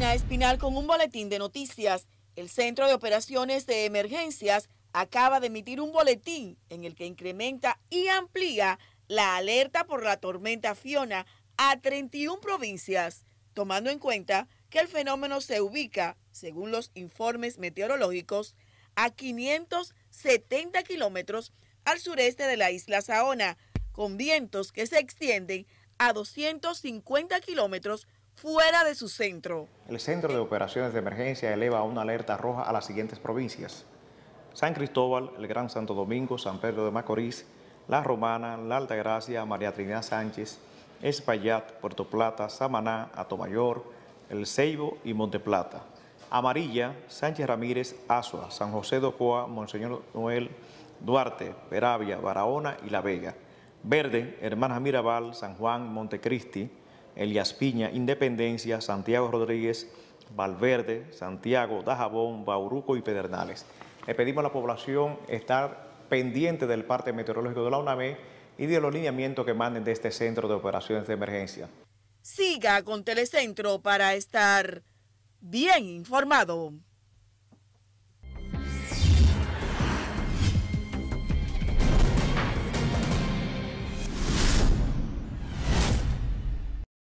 Espinal con un boletín de noticias. El Centro de Operaciones de Emergencias acaba de emitir un boletín en el que incrementa y amplía la alerta por la tormenta Fiona a 31 provincias, tomando en cuenta que el fenómeno se ubica, según los informes meteorológicos, a 570 kilómetros al sureste de la isla Saona, con vientos que se extienden a 250 kilómetros fuera de su centro. El Centro de Operaciones de Emergencia eleva una alerta roja a las siguientes provincias. San Cristóbal, el Gran Santo Domingo, San Pedro de Macorís, La Romana, La Altagracia, María Trinidad Sánchez, Espaillat, Puerto Plata, Samaná, Atomayor, El Ceibo y Monteplata. Amarilla, Sánchez Ramírez, Azua, San José de Ocoa, Monseñor Noel, Duarte, Peravia, Barahona y La Vega. Verde, Hermanas Mirabal, San Juan, Montecristi, Elías Piña, Independencia, Santiago Rodríguez, Valverde, Santiago, Dajabón, Bauruco y Pedernales. Le pedimos a la población estar pendiente del parte meteorológico de la UNAME y de los lineamientos que manden de este centro de operaciones de emergencia. Siga con Telecentro para estar bien informado.